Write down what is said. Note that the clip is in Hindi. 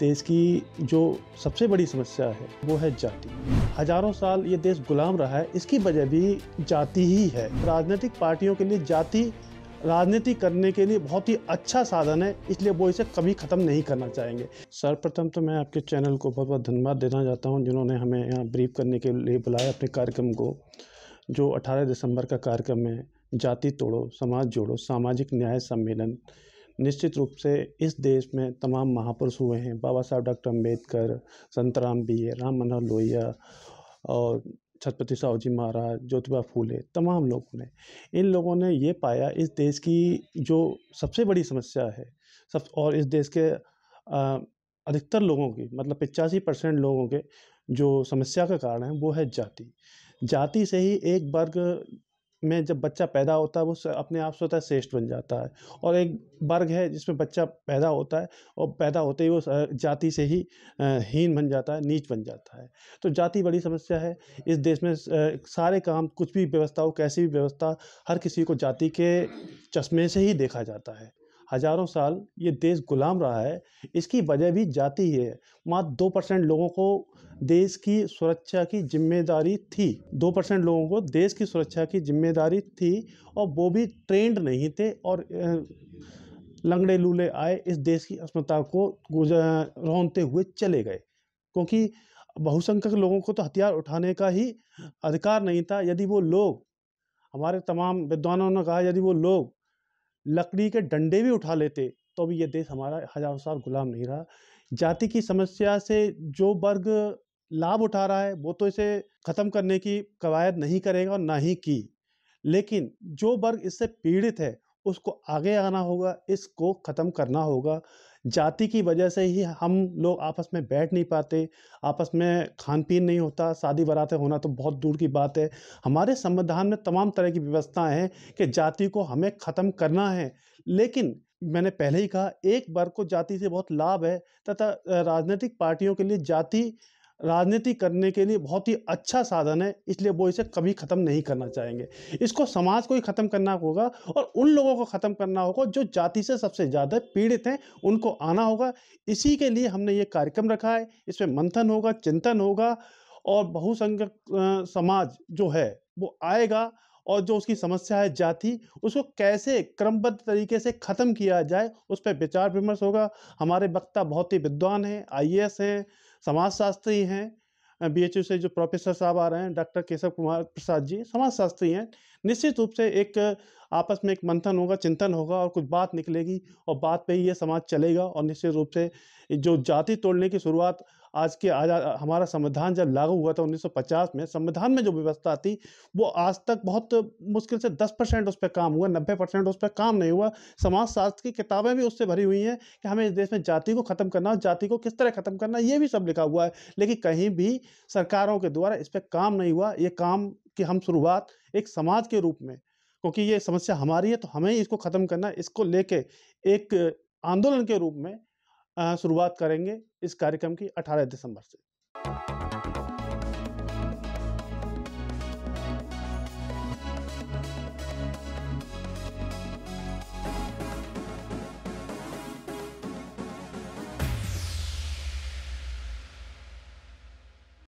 देश तो की जो सबसे बड़ी समस्या है वो है जाति हजारों साल ये देश गुलाम रहा है इसकी वजह भी जाति ही है राजनीतिक पार्टियों के लिए जाति राजनीति करने के लिए बहुत ही अच्छा साधन है इसलिए वो इसे कभी ख़त्म नहीं करना चाहेंगे सर्वप्रथम तो मैं आपके चैनल को बहुत बहुत धन्यवाद देना चाहता हूँ जिन्होंने हमें यहाँ ब्रीफ करने के लिए बुलाया अपने कार्यक्रम को जो 18 दिसंबर का कार्यक्रम है जाति तोड़ो समाज जोड़ो सामाजिक न्याय सम्मेलन निश्चित रूप से इस देश में तमाम महापुरुष हुए हैं बाबा साहब डॉक्टर अम्बेडकर संत राम बी राम मनोहर लोहिया और छत्रपति साहू जी महाराज ज्योतिबा फूले तमाम लोगों ने इन लोगों ने ये पाया इस देश की जो सबसे बड़ी समस्या है सब और इस देश के अधिकतर लोगों की मतलब पिचासी परसेंट लोगों के जो समस्या का कारण है वो है जाति जाति से ही एक वर्ग में जब बच्चा पैदा होता है वो अपने आप से होता है श्रेष्ठ बन जाता है और एक वर्ग है जिसमें बच्चा पैदा होता है और पैदा होते ही वो जाति से ही हीन बन जाता है नीच बन जाता है तो जाति बड़ी समस्या है इस देश में सारे काम कुछ भी व्यवस्था हो कैसी भी व्यवस्था हर किसी को जाति के चश्मे से ही देखा जाता है हज़ारों साल ये देश गुलाम रहा है इसकी वजह भी जाती है मात्र दो परसेंट लोगों को देश की सुरक्षा की जिम्मेदारी थी दो परसेंट लोगों को देश की सुरक्षा की जिम्मेदारी थी और वो भी ट्रेंड नहीं थे और लंगड़े लूले आए इस देश की अस्मता को गुजर रौनते हुए चले गए क्योंकि बहुसंख्यक लोगों को तो हथियार उठाने का ही अधिकार नहीं था यदि वो लोग हमारे तमाम विद्वानों ने कहा यदि वो लोग लकड़ी के डंडे भी उठा लेते तो भी ये देश हमारा हजारों साल गुलाम नहीं रहा जाति की समस्या से जो वर्ग लाभ उठा रहा है वो तो इसे ख़त्म करने की कवायद नहीं करेगा और ना ही की लेकिन जो वर्ग इससे पीड़ित है उसको आगे आना होगा इसको ख़त्म करना होगा जाति की वजह से ही हम लोग आपस में बैठ नहीं पाते आपस में खान पीन नहीं होता शादी बरातें होना तो बहुत दूर की बात है हमारे संविधान में तमाम तरह की व्यवस्थाएं हैं कि जाति को हमें ख़त्म करना है लेकिन मैंने पहले ही कहा एक वर्ग को जाति से बहुत लाभ है तथा राजनीतिक पार्टियों के लिए जाति राजनीति करने के लिए बहुत ही अच्छा साधन है इसलिए वो इसे कभी ख़त्म नहीं करना चाहेंगे इसको समाज को ही ख़त्म करना होगा और उन लोगों को ख़त्म करना होगा जो जाति से सबसे ज़्यादा पीड़ित हैं उनको आना होगा इसी के लिए हमने ये कार्यक्रम रखा है इसमें मंथन होगा चिंतन होगा और बहुसंख्यक समाज जो है वो आएगा और जो उसकी समस्या है जाति उसको कैसे क्रमबद्ध तरीके से ख़त्म किया जाए उस पर विचार विमर्श होगा हमारे वक्ता बहुत ही विद्वान हैं आई ए हैं समाजशास्त्री हैं बी से जो प्रोफेसर साहब आ रहे हैं डॉक्टर केशव कुमार प्रसाद जी समाजशास्त्री हैं निश्चित रूप से एक आपस में एक मंथन होगा चिंतन होगा और कुछ बात निकलेगी और बात पे ही ये समाज चलेगा और निश्चित रूप से जो जाति तोड़ने की शुरुआत आज के आज हमारा संविधान जब लागू हुआ था 1950 में संविधान में जो व्यवस्था थी वो आज तक बहुत मुश्किल से 10 परसेंट उस पर काम हुआ 90 परसेंट उस पर काम नहीं हुआ समाजशास्त्र की किताबें भी उससे भरी हुई हैं कि हमें इस देश में जाति को ख़त्म करना और जाति को किस तरह ख़त्म करना ये भी सब लिखा हुआ है लेकिन कहीं भी सरकारों के द्वारा इस पर काम नहीं हुआ ये काम कि हम शुरुआत एक समाज के रूप में क्योंकि ये समस्या हमारी है तो हमें इसको ख़त्म करना इसको लेके एक आंदोलन के रूप में शुरुआत करेंगे इस कार्यक्रम की 18 दिसंबर से